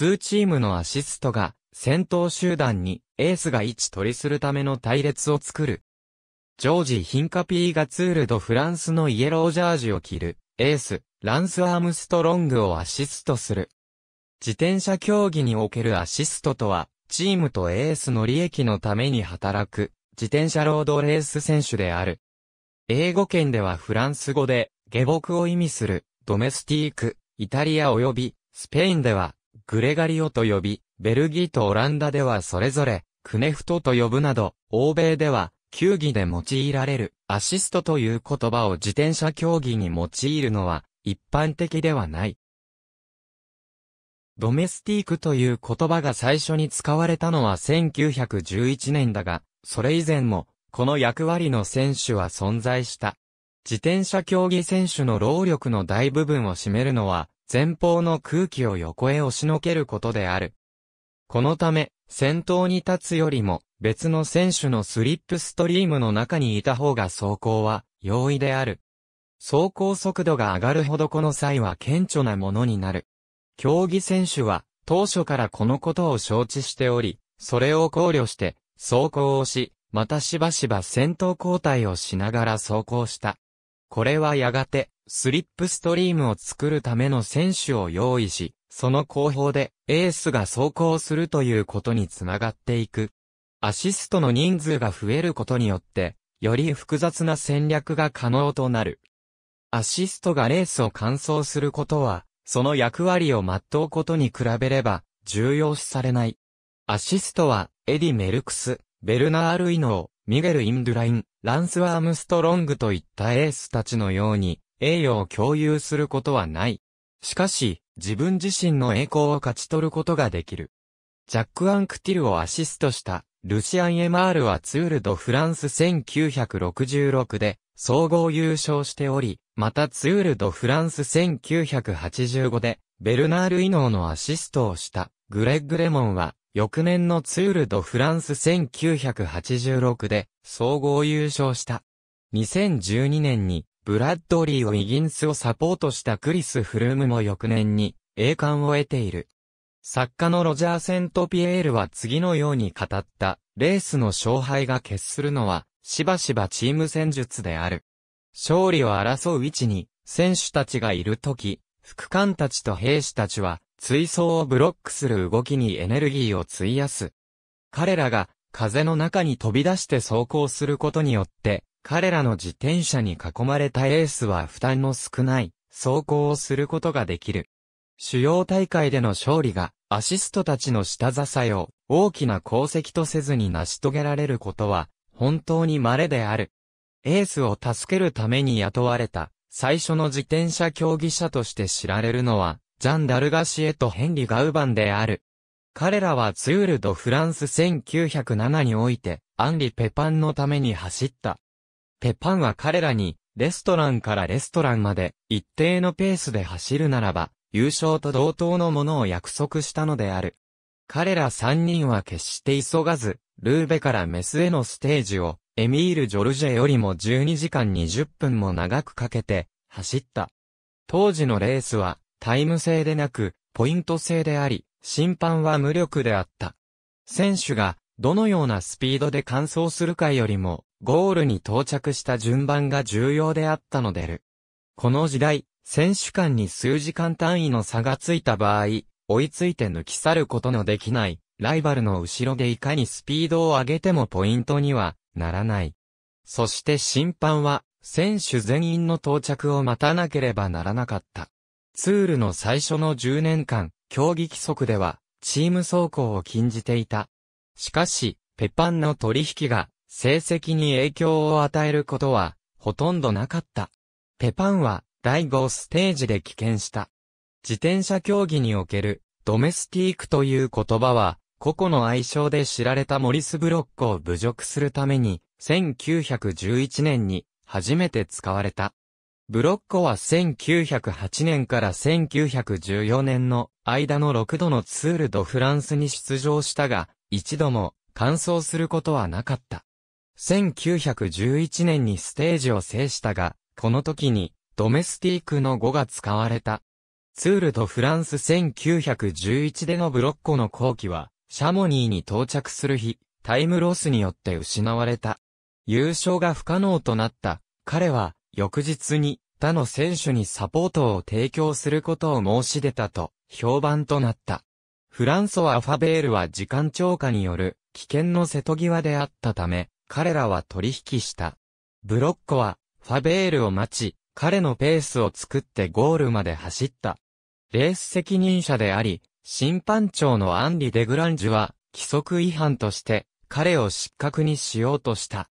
数チームのアシストが、先頭集団にエースが位置取りするための隊列を作る。ジョージ・ヒンカピーがツール・ド・フランスのイエロージャージを着る、エース、ランス・アームストロングをアシストする。自転車競技におけるアシストとは、チームとエースの利益のために働く、自転車ロードレース選手である。英語圏ではフランス語で、下僕を意味する、ドメスティーク、イタリア及び、スペインでは、グレガリオと呼び、ベルギーとオランダではそれぞれ、クネフトと呼ぶなど、欧米では、球技で用いられる、アシストという言葉を自転車競技に用いるのは、一般的ではない。ドメスティークという言葉が最初に使われたのは1911年だが、それ以前も、この役割の選手は存在した。自転車競技選手の労力の大部分を占めるのは、前方の空気を横へ押しのけることである。このため、先頭に立つよりも、別の選手のスリップストリームの中にいた方が走行は容易である。走行速度が上がるほどこの際は顕著なものになる。競技選手は当初からこのことを承知しており、それを考慮して走行をし、またしばしば先頭交代をしながら走行した。これはやがて、スリップストリームを作るための選手を用意し、その後方でエースが走行するということにつながっていく。アシストの人数が増えることによって、より複雑な戦略が可能となる。アシストがレースを完走することは、その役割を全うことに比べれば、重要視されない。アシストは、エディ・メルクス、ベルナール・イノー、ミゲル・インドゥライン、ランス・アームストロングといったエースたちのように、栄誉を共有することはない。しかし、自分自身の栄光を勝ち取ることができる。ジャック・アンクティルをアシストした、ルシアン・エマールはツール・ド・フランス1966で、総合優勝しており、またツール・ド・フランス1985で、ベルナール・イノーのアシストをした、グレッグ・レモンは、翌年のツール・ド・フランス1986で総合優勝した。2012年にブラッドリーをイギンスをサポートしたクリス・フルームも翌年に栄冠を得ている。作家のロジャー・セントピエールは次のように語った、レースの勝敗が決するのは、しばしばチーム戦術である。勝利を争う位置に、選手たちがいるとき、副官たちと兵士たちは、追走をブロックする動きにエネルギーを費やす。彼らが、風の中に飛び出して走行することによって、彼らの自転車に囲まれたエースは負担の少ない、走行をすることができる。主要大会での勝利が、アシストたちの下支えを、大きな功績とせずに成し遂げられることは、本当に稀である。エースを助けるために雇われた最初の自転車競技者として知られるのは、ジャン・ダルガシエとヘンリ・ガウバンである。彼らはツール・ド・フランス1907において、アンリ・ペパンのために走った。ペパンは彼らに、レストランからレストランまで、一定のペースで走るならば、優勝と同等のものを約束したのである。彼ら3人は決して急がず、ルーベからメスへのステージを、エミール・ジョルジェよりも12時間20分も長くかけて走った。当時のレースはタイム制でなくポイント制であり、審判は無力であった。選手がどのようなスピードで完走するかよりもゴールに到着した順番が重要であったのでる。この時代、選手間に数時間単位の差がついた場合、追いついて抜き去ることのできない、ライバルの後ろでいかにスピードを上げてもポイントにはならない。そして審判は、選手全員の到着を待たなければならなかった。ツールの最初の10年間、競技規則では、チーム走行を禁じていた。しかし、ペパンの取引が、成績に影響を与えることは、ほとんどなかった。ペパンは、第5ステージで棄権した。自転車競技における、ドメスティークという言葉は、個々の愛称で知られたモリス・ブロックを侮辱するために、1911年に初めて使われた。ブロッコは1908年から1914年の間の6度のツール・ド・フランスに出場したが、一度も完走することはなかった。1911年にステージを制したが、この時にドメスティークの語が使われた。ツール・ド・フランス1911でのブロッコの後期は、シャモニーに到着する日、タイムロスによって失われた。優勝が不可能となった。彼は、翌日に、他の選手にサポートを提供することを申し出たと、評判となった。フランソワ・ファベールは時間超過による、危険の瀬戸際であったため、彼らは取引した。ブロッコは、ファベールを待ち、彼のペースを作ってゴールまで走った。レース責任者であり、審判長のアンリ・デグランジュは、規則違反として、彼を失格にしようとした。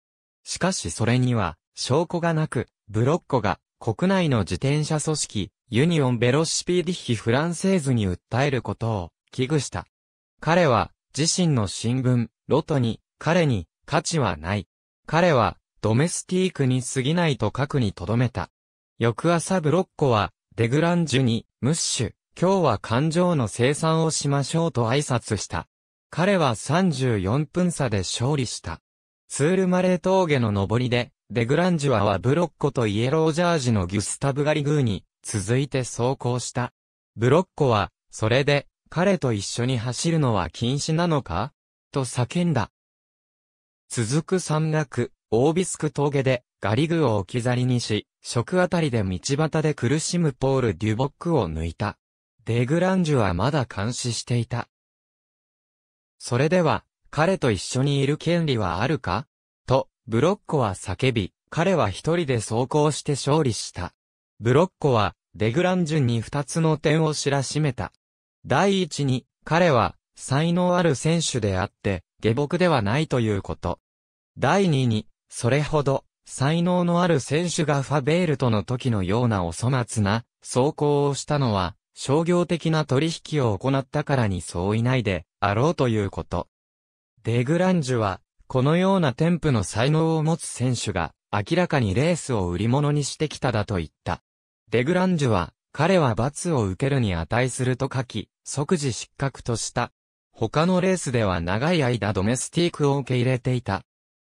しかしそれには、証拠がなく、ブロッコが、国内の自転車組織、ユニオン・ベロシピーディッヒ・フランセーズに訴えることを、危惧した。彼は、自身の新聞、ロトに、彼に、価値はない。彼は、ドメスティークに過ぎないと書くに留めた。翌朝ブロッコは、デグランジュに、ムッシュ、今日は感情の生産をしましょうと挨拶した。彼は34分差で勝利した。ツールマレー峠の上りで、デグランジュアはブロッコとイエロージャージのギュスタブ・ガリグーに続いて走行した。ブロッコは、それで、彼と一緒に走るのは禁止なのかと叫んだ。続く山岳、オービスク峠で、ガリグーを置き去りにし、食あたりで道端で苦しむポール・デュボックを抜いた。デグランジュはまだ監視していた。それでは、彼と一緒にいる権利はあるかと、ブロッコは叫び、彼は一人で走行して勝利した。ブロッコは、デグランジュに二つの点を知らしめた。第一に、彼は、才能ある選手であって、下僕ではないということ。第二に、それほど、才能のある選手がファベールとの時のようなお粗末な、走行をしたのは、商業的な取引を行ったからに相違ないであろうということ。デグランジュは、このような添付の才能を持つ選手が、明らかにレースを売り物にしてきただと言った。デグランジュは、彼は罰を受けるに値すると書き、即時失格とした。他のレースでは長い間ドメスティークを受け入れていた。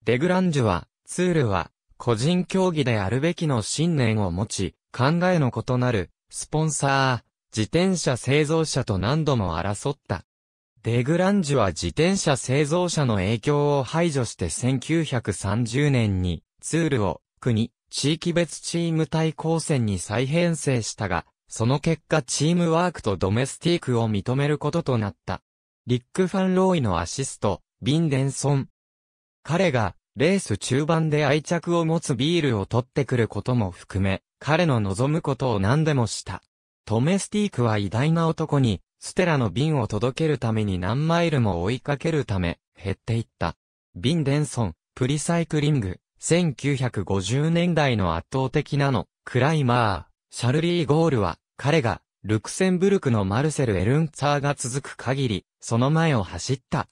デグランジュは、ツールは、個人競技であるべきの信念を持ち、考えの異なる、スポンサー、自転車製造者と何度も争った。デグランジュは自転車製造者の影響を排除して1930年にツールを国、地域別チーム対抗戦に再編成したが、その結果チームワークとドメスティークを認めることとなった。リック・ファン・ローイのアシスト、ビンデンソン。彼が、レース中盤で愛着を持つビールを取ってくることも含め、彼の望むことを何でもした。トメスティークは偉大な男に、ステラの瓶を届けるために何マイルも追いかけるため、減っていった。ビンデンソン、プリサイクリング、1950年代の圧倒的なの、クライマー、シャルリー・ゴールは、彼が、ルクセンブルクのマルセル・エルンツァーが続く限り、その前を走った。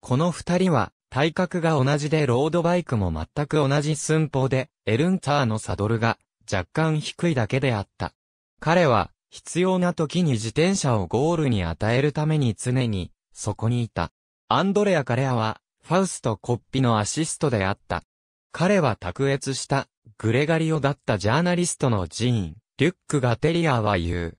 この二人は、体格が同じでロードバイクも全く同じ寸法で、エルンツァーのサドルが、若干低いだけであった。彼は、必要な時に自転車をゴールに与えるために常に、そこにいた。アンドレア・カレアは、ファウスト・コッピのアシストであった。彼は卓越した、グレガリオだったジャーナリストのジーン、リュック・ガテリアは言う。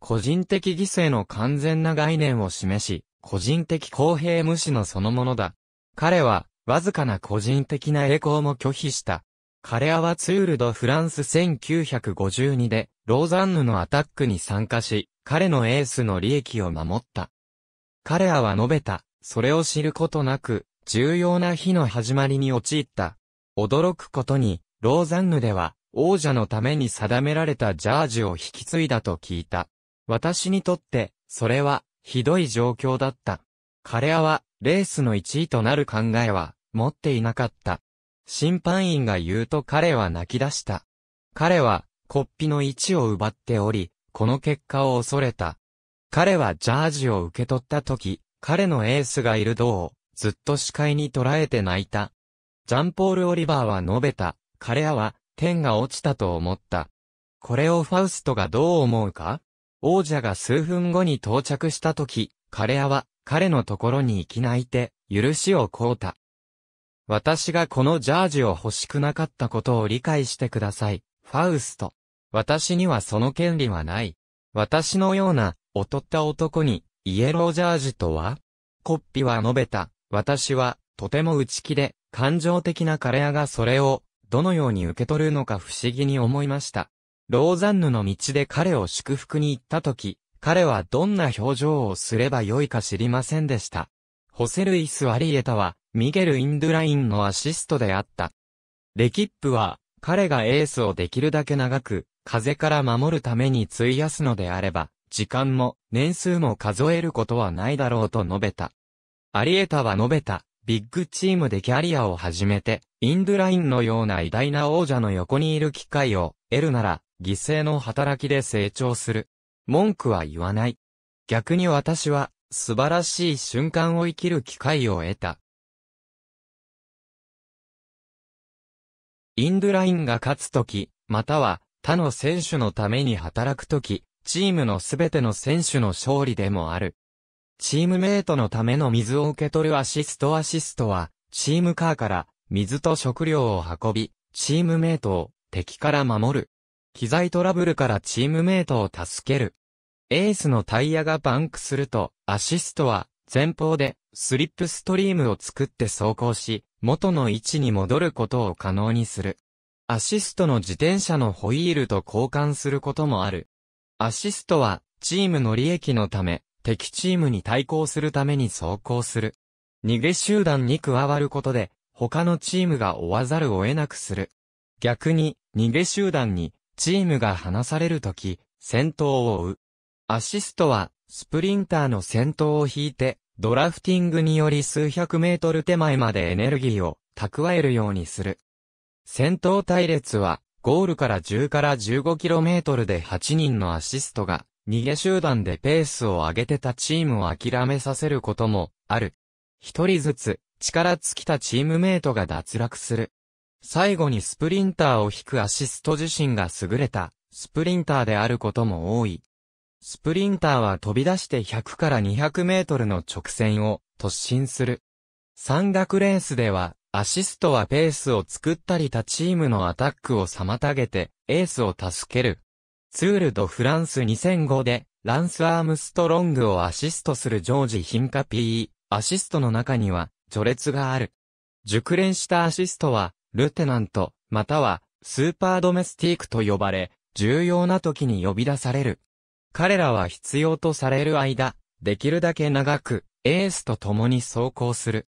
個人的犠牲の完全な概念を示し、個人的公平無視のそのものだ。彼は、わずかな個人的な栄光も拒否した。カレアはツール・ド・フランス1952で、ローザンヌのアタックに参加し、彼のエースの利益を守った。カレアは述べた、それを知ることなく、重要な日の始まりに陥った。驚くことに、ローザンヌでは、王者のために定められたジャージを引き継いだと聞いた。私にとって、それは、ひどい状況だった。カレアは、レースの1位となる考えは、持っていなかった。審判員が言うと彼は泣き出した。彼は、コッピの位置を奪っており、この結果を恐れた。彼はジャージを受け取った時、彼のエースがいる銅を、ずっと視界に捉えて泣いた。ジャンポール・オリバーは述べた。彼らは、天が落ちたと思った。これをファウストがどう思うか王者が数分後に到着した時、彼らは、彼のところに行き泣いて、許しを請うた。私がこのジャージを欲しくなかったことを理解してください。ファウスト。私にはその権利はない。私のような、劣った男に、イエロージャージとはコッピは述べた。私は、とても内気で、感情的な彼らがそれを、どのように受け取るのか不思議に思いました。ローザンヌの道で彼を祝福に行った時、彼はどんな表情をすればよいか知りませんでした。ホセルイス・アリエタは、ミゲル・インドゥラインのアシストであった。レキップは、彼がエースをできるだけ長く、風から守るために費やすのであれば、時間も、年数も数えることはないだろうと述べた。アリエタは述べた、ビッグチームでキャリアを始めて、インドラインのような偉大な王者の横にいる機会を得るなら、犠牲の働きで成長する。文句は言わない。逆に私は、素晴らしい瞬間を生きる機会を得た。インドラインが勝つとき、または他の選手のために働くとき、チームのすべての選手の勝利でもある。チームメイトのための水を受け取るアシストアシストは、チームカーから水と食料を運び、チームメイトを敵から守る。機材トラブルからチームメイトを助ける。エースのタイヤがバンクすると、アシストは前方でスリップストリームを作って走行し、元の位置に戻ることを可能にする。アシストの自転車のホイールと交換することもある。アシストは、チームの利益のため、敵チームに対抗するために走行する。逃げ集団に加わることで、他のチームが追わざるを得なくする。逆に、逃げ集団に、チームが離されるとき、先頭を追う。アシストは、スプリンターの先頭を引いて、ドラフティングにより数百メートル手前までエネルギーを蓄えるようにする。戦闘隊列は、ゴールから10から15キロメートルで8人のアシストが、逃げ集団でペースを上げてたチームを諦めさせることも、ある。一人ずつ、力尽きたチームメイトが脱落する。最後にスプリンターを引くアシスト自身が優れた、スプリンターであることも多い。スプリンターは飛び出して100から200メートルの直線を突進する。山岳レースでは、アシストはペースを作ったり他チームのアタックを妨げて、エースを助ける。ツールドフランス2005で、ランス・アームストロングをアシストするジョージ・ヒンカ PE、アシストの中には、序列がある。熟練したアシストは、ルテナント、または、スーパードメスティークと呼ばれ、重要な時に呼び出される。彼らは必要とされる間、できるだけ長く、エースと共に走行する。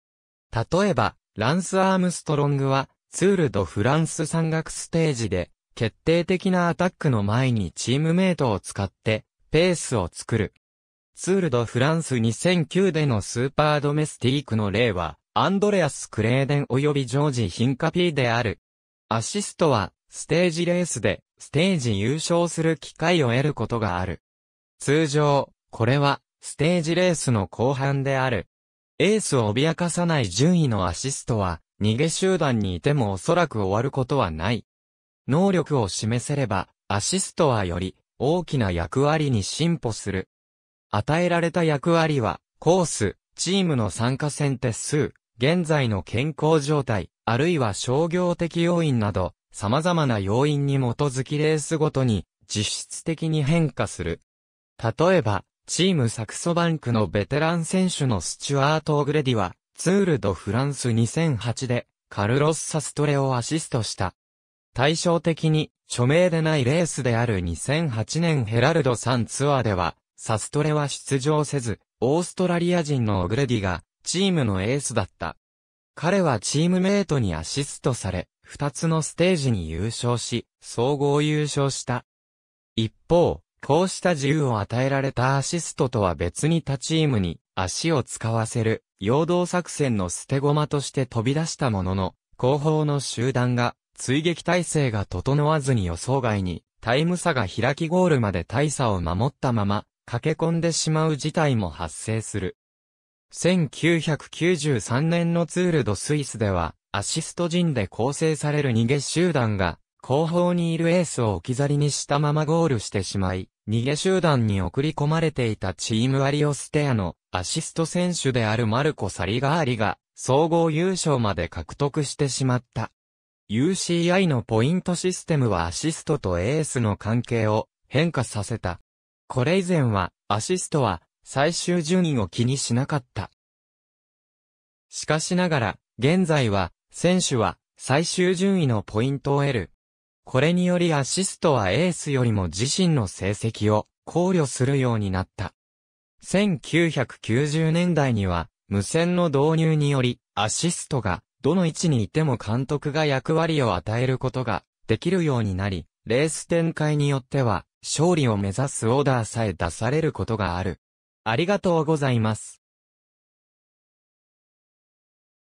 例えば、ランス・アームストロングは、ツール・ド・フランス山岳ステージで、決定的なアタックの前にチームメイトを使って、ペースを作る。ツール・ド・フランス2009でのスーパードメスティークの例は、アンドレアス・クレーデン及びジョージ・ヒンカピーである。アシストは、ステージレースで、ステージ優勝する機会を得ることがある。通常、これは、ステージレースの後半である。エースを脅かさない順位のアシストは、逃げ集団にいてもおそらく終わることはない。能力を示せれば、アシストはより、大きな役割に進歩する。与えられた役割は、コース、チームの参加選定数、現在の健康状態、あるいは商業的要因など、様々な要因に基づきレースごとに、実質的に変化する。例えば、チームサクソバンクのベテラン選手のスチュアート・オグレディは、ツールド・フランス2008で、カルロス・サストレをアシストした。対照的に、署名でないレースである2008年ヘラルド・サンツアーでは、サストレは出場せず、オーストラリア人のオグレディが、チームのエースだった。彼はチームメイトにアシストされ、二つのステージに優勝し、総合優勝した。一方、こうした自由を与えられたアシストとは別に他チームに足を使わせる、陽動作戦の捨て駒として飛び出したものの、後方の集団が追撃体制が整わずに予想外に、タイム差が開きゴールまで大差を守ったまま、駆け込んでしまう事態も発生する。1993年のツールドスイスでは、アシスト陣で構成される逃げ集団が、後方にいるエースを置き去りにしたままゴールしてしまい、逃げ集団に送り込まれていたチームアリオステアのアシスト選手であるマルコ・サリガーリが総合優勝まで獲得してしまった。UCI のポイントシステムはアシストとエースの関係を変化させた。これ以前はアシストは最終順位を気にしなかった。しかしながら現在は選手は最終順位のポイントを得るこれによりアシストはエースよりも自身の成績を考慮するようになった。1990年代には、無線の導入により、アシストが、どの位置にいても監督が役割を与えることができるようになり、レース展開によっては、勝利を目指すオーダーさえ出されることがある。ありがとうございます。